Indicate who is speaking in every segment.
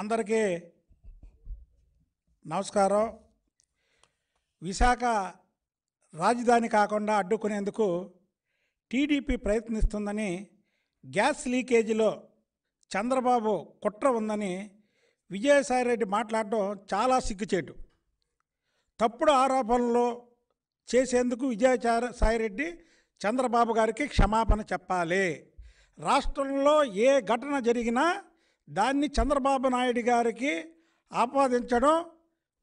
Speaker 1: అందరికీ నమస్కారం విశాఖ రాజధాని కాకుండా అడ్డుకునేందుకు టీడీపీ ప్రయత్నిస్తుందని గ్యాస్ లీకేజీలో చంద్రబాబు కుట్ర ఉందని విజయసాయిరెడ్డి మాట్లాడటం చాలా సిగ్గుచేటు తప్పుడు ఆరోపణలు చేసేందుకు విజయసాయి సాయిరెడ్డి చంద్రబాబు గారికి క్షమాపణ చెప్పాలి రాష్ట్రంలో ఏ ఘటన జరిగినా దాన్ని చంద్రబాబు నాయుడు గారికి ఆపాదించడం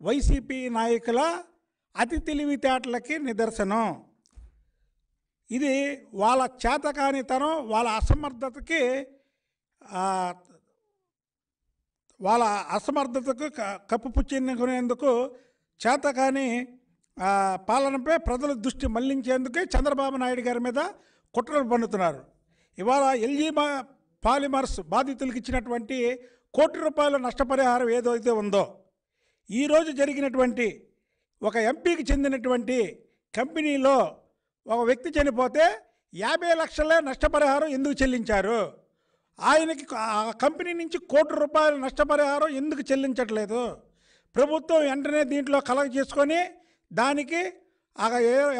Speaker 1: వైసీపీ నాయకుల అతి తెలివితేటలకి నిదర్శనం ఇది వాళ్ళ చేతకానితనం వాళ్ళ అసమర్థతకి వాళ్ళ అసమర్థతకు కప్పుపుచ్చిన్నుకునేందుకు చేతకాని పాలనపై ప్రజల దృష్టి మళ్లించేందుకే చంద్రబాబు నాయుడు గారి మీద కుట్రలు పన్నుతున్నారు ఇవాళ ఎల్జీ పాలిమర్స్ బాధితులకు ఇచ్చినటువంటి కోటి రూపాయల నష్టపరిహారం ఏదైతే ఉందో ఈరోజు జరిగినటువంటి ఒక ఎంపీకి చెందినటువంటి కంపెనీలో ఒక వ్యక్తి చనిపోతే యాభై లక్షల నష్టపరిహారం ఎందుకు చెల్లించారు ఆయనకి ఆ కంపెనీ నుంచి కోటి రూపాయల నష్టపరిహారం ఎందుకు చెల్లించట్లేదు ప్రభుత్వం వెంటనే దీంట్లో కలెక్ట్ చేసుకొని దానికి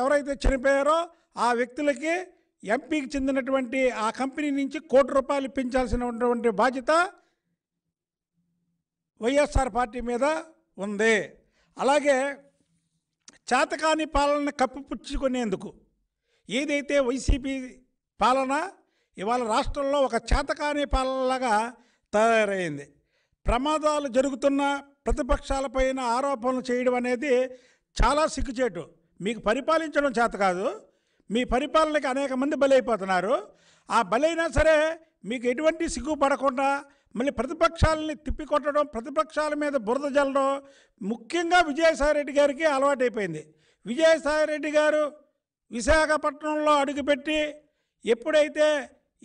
Speaker 1: ఎవరైతే చనిపోయారో ఆ వ్యక్తులకి ఎంపీకి చెందినటువంటి ఆ కంపెనీ నుంచి కోటి రూపాయలు పెంచాల్సినటువంటి బాధ్యత వైఎస్ఆర్ పార్టీ మీద ఉంది అలాగే చేతకాని పాలన కప్పిపుచ్చుకునేందుకు ఏదైతే వైసీపీ పాలన ఇవాళ రాష్ట్రంలో ఒక చేతకాని పాలనలాగా తయారైంది ప్రమాదాలు జరుగుతున్న ప్రతిపక్షాలపైన ఆరోపణలు చేయడం అనేది చాలా సిగ్గుచేటు మీకు పరిపాలించడం చేత కాదు మీ పరిపాలనకి అనేక మంది బలైపోతున్నారు ఆ బలైనా సరే మీకు ఎటువంటి సిగ్గు పడకుండా మళ్ళీ ప్రతిపక్షాలని తిప్పికొట్టడం ప్రతిపక్షాల మీద బురద జల్లడం ముఖ్యంగా విజయసాయిరెడ్డి గారికి అలవాటైపోయింది విజయసాయిరెడ్డి గారు విశాఖపట్నంలో అడుగుపెట్టి ఎప్పుడైతే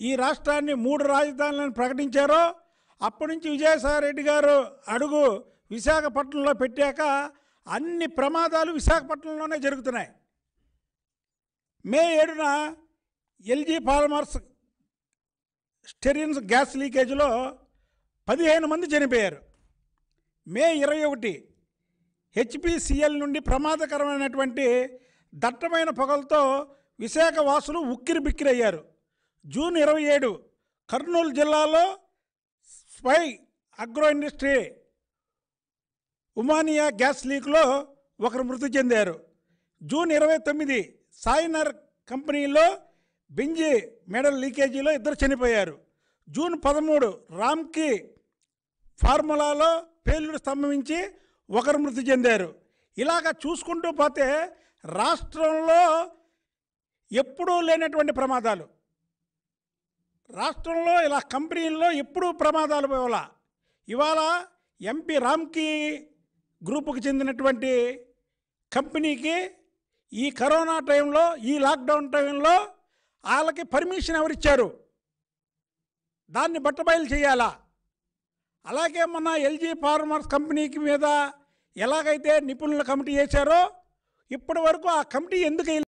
Speaker 1: ఈ రాష్ట్రాన్ని మూడు రాజధానులను ప్రకటించారో అప్పటి నుంచి విజయసాయిరెడ్డి గారు అడుగు విశాఖపట్నంలో పెట్టాక అన్ని ప్రమాదాలు విశాఖపట్నంలోనే జరుగుతున్నాయి మే ఏడున ఎల్జీ పాలమర్స్ స్టెరిన్స్ గ్యాస్ లీకేజీలో పదిహేను మంది చనిపోయారు మే ఇరవై ఒకటి హెచ్పిసిఎల్ నుండి ప్రమాదకరమైనటువంటి దట్టమైన పొగలతో విశాఖ వాసులు ఉక్కిరి బిక్కిరయ్యారు జూన్ ఇరవై ఏడు కర్నూలు జిల్లాలో SPY agro industry ammonia gas లీక్లో ఒకరు మృతి చెందారు జూన్ ఇరవై తొమ్మిది సాయినర్ కంపెనీలో బింజి మెడల్ లీకేజీలో ఇద్దరు చనిపోయారు జూన్ పదమూడు రామ్కి ఫార్ములాలో పేలుడు స్తంభించి ఒకరు మృతి చెందారు ఇలాగ చూసుకుంటూ పోతే రాష్ట్రంలో ఎప్పుడూ లేనటువంటి ప్రమాదాలు రాష్ట్రంలో ఇలా కంపెనీల్లో ఎప్పుడూ ప్రమాదాలు పోవాల ఇవాళ ఎంపీ రామ్కి గ్రూపుకి చెందినటువంటి కంపెనీకి ఈ కరోనా టైంలో ఈ లాక్డౌన్ టైంలో వాళ్ళకి పర్మిషన్ ఎవరిచ్చారు దాన్ని బట్టబయలు చేయాలా అలాగే మన ఎల్జీ ఫార్మర్స్ కంపెనీకి మీద ఎలాగైతే నిపుణుల కమిటీ చేశారో ఇప్పటి వరకు ఆ కమిటీ ఎందుకు